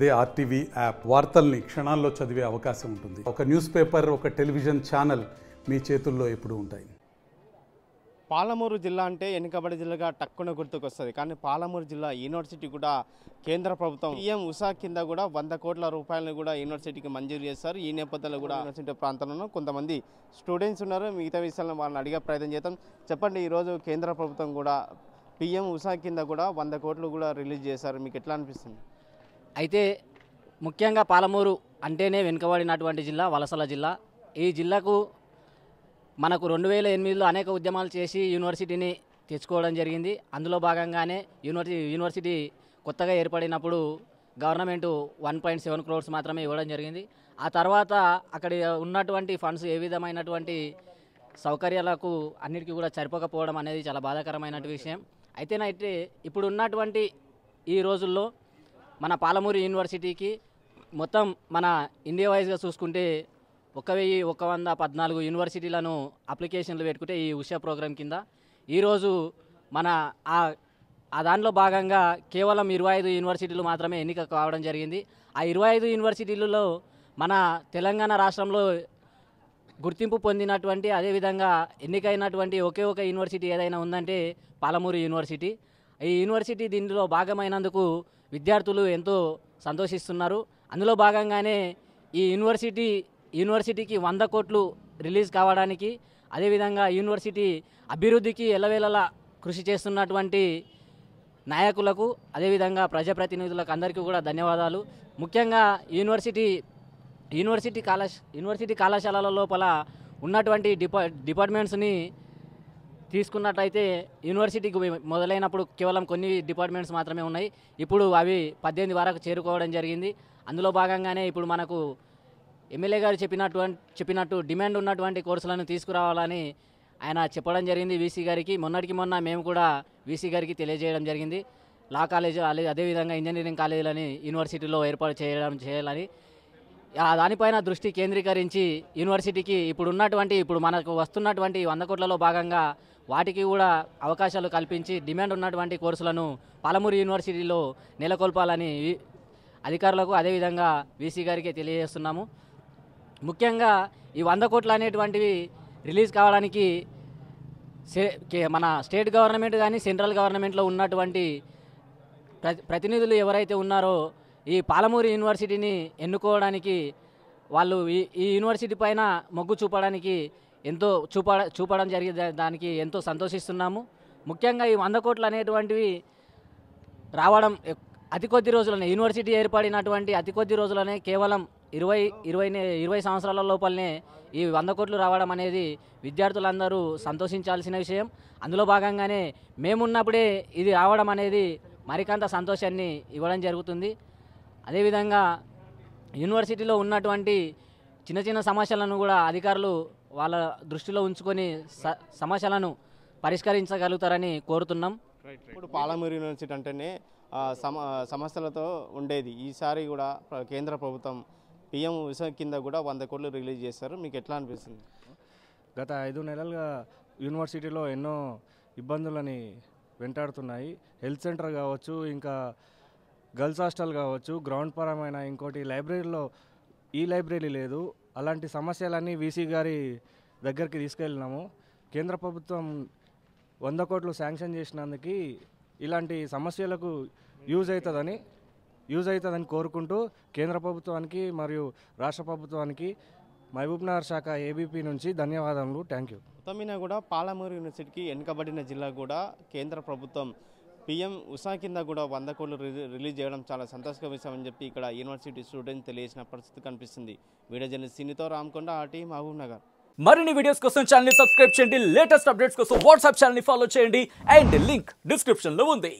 అదే RTV app వార్తల్ని క్షణాల్లో చదివే అవకాశం ఉంటుంది ఒక న్యూస్ పేపర్ ఒక టెలివిజన్ ఛానల్ మీ చేతుల్లో ఎప్పుడు ఉంటాయి పాలమూరు జిల్లా అంటే వెనుకబడి జిల్లాగా టక్కున గుర్తుకొస్తుంది కానీ పాలమూరు జిల్లా యూనివర్సిటీ కూడా కేంద్ర ప్రభుత్వం ఈఎం ఉషా కింద కూడా వంద కోట్ల రూపాయలను కూడా యూనివర్సిటీకి మంజూరు చేస్తారు ఈ నేపథ్యంలో కూడా యూనివర్సిటీ ప్రాంతంలో కొంతమంది స్టూడెంట్స్ ఉన్నారు మిగతా విషయాలను వాళ్ళని అడిగే ప్రయత్నం చేద్దాం చెప్పండి ఈరోజు కేంద్ర ప్రభుత్వం కూడా పిఎం ఉషా కింద కూడా వంద కోట్లు కూడా రిలీజ్ చేశారు మీకు ఎట్లా అనిపిస్తుంది అయితే ముఖ్యంగా పాలమూరు అంటేనే వెనుకబడినటువంటి జిల్లా వలసల జిల్లా ఈ జిల్లాకు మనకు రెండు వేల ఎనిమిదిలో అనేక ఉద్యమాలు చేసి యూనివర్సిటీని తెచ్చుకోవడం జరిగింది అందులో భాగంగానే యూనివర్సిటీ యూనివర్సిటీ కొత్తగా ఏర్పడినప్పుడు government one point seven crores మాత్రమే ఇవ్వడం జరిగింది ఆ తర్వాత అక్కడ ఉన్నటువంటి ఫండ్స్ ఏ విధమైనటువంటి సౌకర్యాలకు అన్నిటికీ కూడా సరిపోకపోవడం అనేది చాలా బాధాకరమైనటువంటి విషయం అయితేనైతే ఇప్పుడు ఉన్నటువంటి ఈ రోజుల్లో మన పాలమూరు యూనివర్సిటీకి మొత్తం మన ఇండియా వైజ్గా చూసుకుంటే ఒక వెయ్యి ఒక వంద పద్నాలుగు యూనివర్సిటీలను అప్లికేషన్లు పెట్టుకుంటే ఈ ఉషా ప్రోగ్రాం కింద ఈరోజు మన ఆ ఆ దానిలో భాగంగా కేవలం ఇరవై ఐదు యూనివర్సిటీలు మాత్రమే ఎన్నిక కావడం జరిగింది ఆ ఇరవై ఐదు యూనివర్సిటీలలో మన తెలంగాణ రాష్ట్రంలో గుర్తింపు పొందినటువంటి అదేవిధంగా ఎన్నికైనటువంటి ఒకే ఒక యూనివర్సిటీ ఏదైనా ఉందంటే పాలమూరు యూనివర్సిటీ ఈ యూనివర్సిటీ దీనిలో భాగమైనందుకు విద్యార్థులు ఎంతో సంతోషిస్తున్నారు అందులో భాగంగానే ఈ యూనివర్సిటీ యూనివర్సిటీకి వంద కోట్లు రిలీజ్ కావడానికి అదేవిధంగా యూనివర్సిటీ అభివృద్ధికి ఎల్లవేళలా కృషి చేస్తున్నటువంటి నాయకులకు అదేవిధంగా ప్రజాప్రతినిధులకు అందరికీ కూడా ధన్యవాదాలు ముఖ్యంగా యూనివర్సిటీ యూనివర్సిటీ కళాశ యూనివర్సిటీ కళాశాలల లోపల ఉన్నటువంటి డిపా డిపార్ట్మెంట్స్ని తీసుకున్నట్లయితే యూనివర్సిటీకి మొదలైనప్పుడు కేవలం కొన్ని డిపార్ట్మెంట్స్ మాత్రమే ఉన్నాయి ఇప్పుడు అవి పద్దెనిమిది వరకు చేరుకోవడం జరిగింది అందులో భాగంగానే ఇప్పుడు మనకు ఎమ్మెల్యే గారు చెప్పినట్టు చెప్పినట్టు డిమాండ్ ఉన్నటువంటి కోర్సులను తీసుకురావాలని ఆయన చెప్పడం జరిగింది వీసీ గారికి మొన్నటికి మొన్న మేము కూడా వీసీ గారికి తెలియజేయడం జరిగింది లా కాలేజ్ అదేవిధంగా ఇంజనీరింగ్ కాలేజీలని యూనివర్సిటీలో ఏర్పాటు చేయడం చేయాలని దానిపైన దృష్టి కేంద్రీకరించి యూనివర్సిటీకి ఇప్పుడు ఉన్నటువంటి ఇప్పుడు మనకు వస్తున్నటువంటి వంద కోట్లలో భాగంగా వాటికి కూడా అవకాశాలు కల్పించి డిమాండ్ ఉన్నటువంటి కోర్సులను పాలమూరు యూనివర్సిటీలో నెలకొల్పాలని అధికారులకు అదేవిధంగా వీసీ గారికి తెలియజేస్తున్నాము ముఖ్యంగా ఈ వంద కోట్లు అనేటువంటివి రిలీజ్ కావడానికి మన స్టేట్ గవర్నమెంట్ కానీ సెంట్రల్ గవర్నమెంట్లో ఉన్నటువంటి ప్రతినిధులు ఎవరైతే ఉన్నారో ఈ పాలమూరు యూనివర్సిటీని ఎన్నుకోవడానికి వాళ్ళు ఈ ఈ యూనివర్సిటీ పైన మొగ్గు చూపడానికి ఎంతో చూప చూపడం జరిగే దానికి ఎంతో సంతోషిస్తున్నాము ముఖ్యంగా ఈ వంద కోట్లు అనేటువంటివి రావడం అతి కొద్ది రోజులనే యూనివర్సిటీ ఏర్పడినటువంటి అతి కొద్ది రోజులనే కేవలం ఇరవై ఇరవై ఇరవై సంవత్సరాల లోపలనే ఈ వంద కోట్లు రావడం అనేది విద్యార్థులందరూ సంతోషించాల్సిన విషయం అందులో భాగంగానే మేమున్నప్పుడే ఇది రావడం అనేది మరికంత సంతోషాన్ని ఇవ్వడం జరుగుతుంది అదేవిధంగా యూనివర్సిటీలో ఉన్నటువంటి చిన్న చిన్న సమస్యలను కూడా అధికారులు వాళ్ళ దృష్టిలో ఉంచుకొని సమస్యలను పరిష్కరించగలుగుతారని కోరుతున్నాం ఇప్పుడు పాలమూరు యూనివర్సిటీ అంటేనే సమ సమస్యలతో ఉండేది ఈసారి కూడా కేంద్ర ప్రభుత్వం పిఎం విషయం కింద కూడా వంద కోట్లు రిలీజ్ చేస్తారు మీకు ఎట్లా అనిపిస్తుంది గత ఐదు నెలలుగా యూనివర్సిటీలో ఎన్నో ఇబ్బందులని వెంటాడుతున్నాయి హెల్త్ సెంటర్ కావచ్చు ఇంకా గర్ల్స్ హాస్టల్ కావచ్చు గ్రౌండ్ పరమైన ఇంకోటి లైబ్రరీలో ఈ లైబ్రరీ లేదు అలాంటి సమస్యలన్నీ వీసీ గారి దగ్గరికి తీసుకెళ్ళినాము కేంద్ర ప్రభుత్వం వంద కోట్లు శాంక్షన్ చేసినందుకు ఇలాంటి సమస్యలకు యూజ్ అవుతుందని యూజ్ అవుతుందని కోరుకుంటూ కేంద్ర ప్రభుత్వానికి మరియు రాష్ట్ర ప్రభుత్వానికి నగర్ శాఖ ఏబీపీ నుంచి ధన్యవాదములు థ్యాంక్ యూ తమిళ కూడా పాలమూరు యూనివర్సిటీకి వెనుకబడిన జిల్లా కూడా కేంద్ర ప్రభుత్వం పిఎం ఉషా కింద కూడా వంద కోట్లు రిలీజ్ చేయడం చాలా సంతోషంగా విషయం అని చెప్పి ఇక్కడ యూనివర్సిటీ స్టూడెంట్ తెలియజేసిన పరిస్థితి కనిపిస్తుంది వీడియో జర్నలిస్ట్ సినితో రామ్కొండ ఆర్టీ మహబూబ్ నగర్ మరిన్ని వీడియోస్ కోసం ఛానల్ సబ్స్క్రైబ్ చేయండి లేటెస్ట్ అప్డేట్స్ కోసం వాట్సాప్ ఛానల్ ఫాలో చేయండి అండ్ లింక్ డిస్క్రిప్షన్లో ఉంది